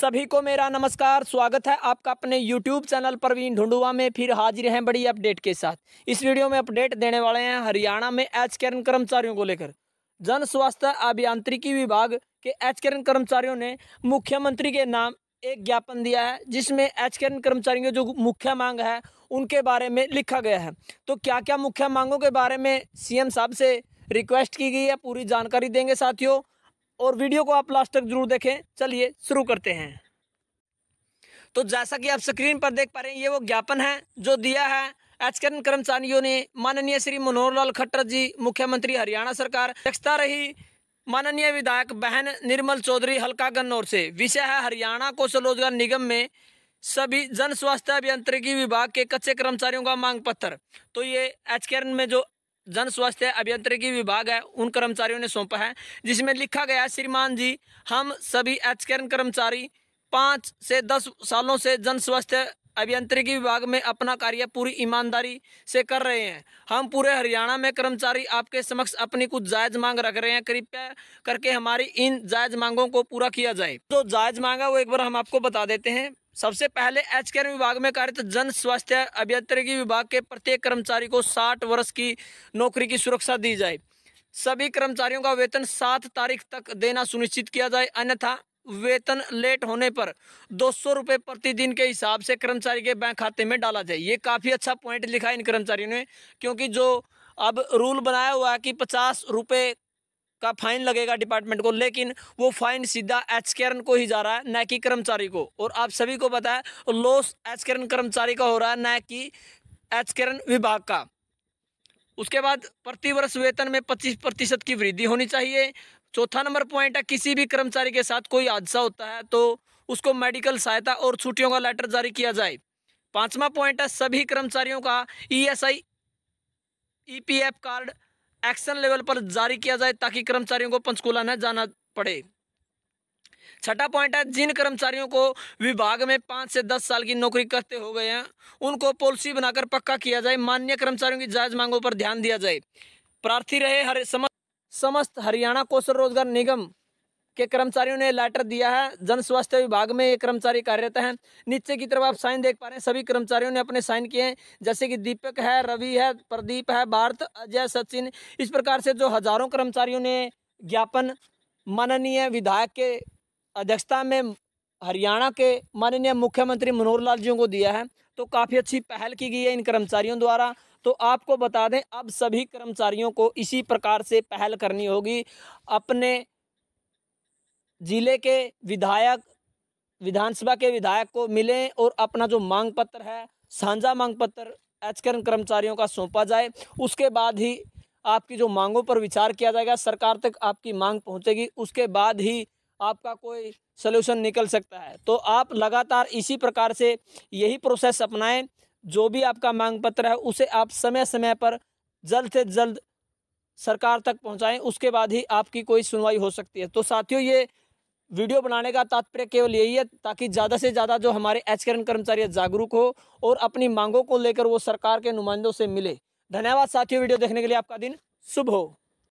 सभी को मेरा नमस्कार स्वागत है आपका अपने YouTube चैनल प्रवीण ढुंडुआ में फिर हाजिर हैं बड़ी अपडेट के साथ इस वीडियो में अपडेट देने वाले हैं हरियाणा में एच केरन कर्मचारियों को लेकर जन स्वास्थ्य अभियांत्रिकी विभाग के एच केरन कर्मचारियों ने मुख्यमंत्री के नाम एक ज्ञापन दिया है जिसमें एच केरन कर्मचारियों की जो मुख्य मांग है उनके बारे में लिखा गया है तो क्या क्या मुख्य मांगों के बारे में सी साहब से रिक्वेस्ट की गई है पूरी जानकारी देंगे साथियों और वीडियो को आप लास्ट तक जरूर देखें चलिए शुरू करते हैं तो जैसा कि आप स्क्रीन पर देख पा रहे हैं ये वो ज्ञापन है जो दिया है एचकरण कर्मचारियों ने माननीय श्री मनोहर लाल खट्टर जी मुख्यमंत्री हरियाणा सरकार अध्यक्षता रही माननीय विधायक बहन निर्मल चौधरी हल्का गन्नौर से विषय है हरियाणा कौशल रोजगार निगम में सभी जन स्वास्थ्य अभियंत्रिकी विभाग के कच्चे कर्मचारियों का मांग पत्र तो ये एच में जो जन स्वास्थ्य अभियंत्रिकी विभाग है उन कर्मचारियों ने सौंपा है जिसमें लिखा गया है श्रीमान जी हम सभी एच कर्मचारी पाँच से दस सालों से जन स्वास्थ्य अभियंत्रिकी विभाग में अपना कार्य पूरी ईमानदारी से कर रहे हैं हम पूरे हरियाणा में कर्मचारी आपके समक्ष अपनी कुछ जायज मांग रख रहे हैं कृपया करके हमारी इन जायज मांगों को पूरा किया जाए जो तो जायज मांग है वो एक बार हम आपको बता देते हैं सबसे पहले एच केयर विभाग में कार्यरत तो जन स्वास्थ्य अभियांत्रिकी विभाग के प्रत्येक कर्मचारी को साठ वर्ष की नौकरी की सुरक्षा दी जाए सभी कर्मचारियों का वेतन सात तारीख तक देना सुनिश्चित किया जाए अन्यथा वेतन लेट होने पर दो सौ रुपये प्रतिदिन के हिसाब से कर्मचारी के बैंक खाते में डाला जाए ये काफ़ी अच्छा पॉइंट लिखा है इन कर्मचारियों ने क्योंकि जो अब रूल बनाया हुआ है कि पचास रुपये का फाइन लगेगा डिपार्टमेंट को लेकिन वो फाइन सीधा एच केरन को ही जा रहा है न कि कर्मचारी को और आप सभी को पता है लॉस एच केरन कर्मचारी का हो रहा है न कि एच केरन विभाग का उसके बाद प्रतिवर्ष वेतन में पच्चीस प्रतिशत की वृद्धि होनी चाहिए चौथा नंबर पॉइंट है किसी भी कर्मचारी के साथ कोई हादसा होता है तो उसको मेडिकल सहायता और छुट्टियों का लेटर जारी किया जाए पांचवा पॉइंट है सभी कर्मचारियों का ESI EPF card action level पर जारी किया जाए ताकि कर्मचारियों को पंचकूला न जाना पड़े छठा पॉइंट है जिन कर्मचारियों को विभाग में पाँच से दस साल की नौकरी करते हो गए हैं उनको पॉलिसी बनाकर पक्का किया जाए मान्य कर्मचारियों की जायज मांगों पर ध्यान दिया जाए प्रार्थी रहे हर समस्त समस्त हरियाणा कौशल रोजगार निगम के कर्मचारियों ने लेटर दिया है जन स्वास्थ्य विभाग में ये कर्मचारी कार्यरत हैं नीचे की तरफ आप साइन देख पा रहे हैं सभी कर्मचारियों ने अपने साइन किए हैं जैसे कि दीपक है रवि है प्रदीप है भारत अजय सचिन इस प्रकार से जो हजारों कर्मचारियों ने ज्ञापन माननीय विधायक के अध्यक्षता में हरियाणा के माननीय मुख्यमंत्री मनोहर लाल जी को दिया है तो काफ़ी अच्छी पहल की गई है इन कर्मचारियों द्वारा तो आपको बता दें अब सभी कर्मचारियों को इसी प्रकार से पहल करनी होगी अपने जिले के विधायक विधानसभा के विधायक को मिलें और अपना जो मांग पत्र है साझा मांग पत्र एच कर्मचारियों का सौंपा जाए उसके बाद ही आपकी जो मांगों पर विचार किया जाएगा सरकार तक आपकी मांग पहुंचेगी उसके बाद ही आपका कोई सलूशन निकल सकता है तो आप लगातार इसी प्रकार से यही प्रोसेस अपनाएं जो भी आपका मांग पत्र है उसे आप समय समय पर जल्द से जल्द सरकार तक पहुंचाएं उसके बाद ही आपकी कोई सुनवाई हो सकती है तो साथियों ये वीडियो बनाने का तात्पर्य केवल यही है ताकि ज़्यादा से ज़्यादा जो हमारे एच करंट कर्मचारी जागरूक हो और अपनी मांगों को लेकर वो सरकार के नुमाइंदों से मिले धन्यवाद साथियों वीडियो देखने के लिए आपका दिन शुभ हो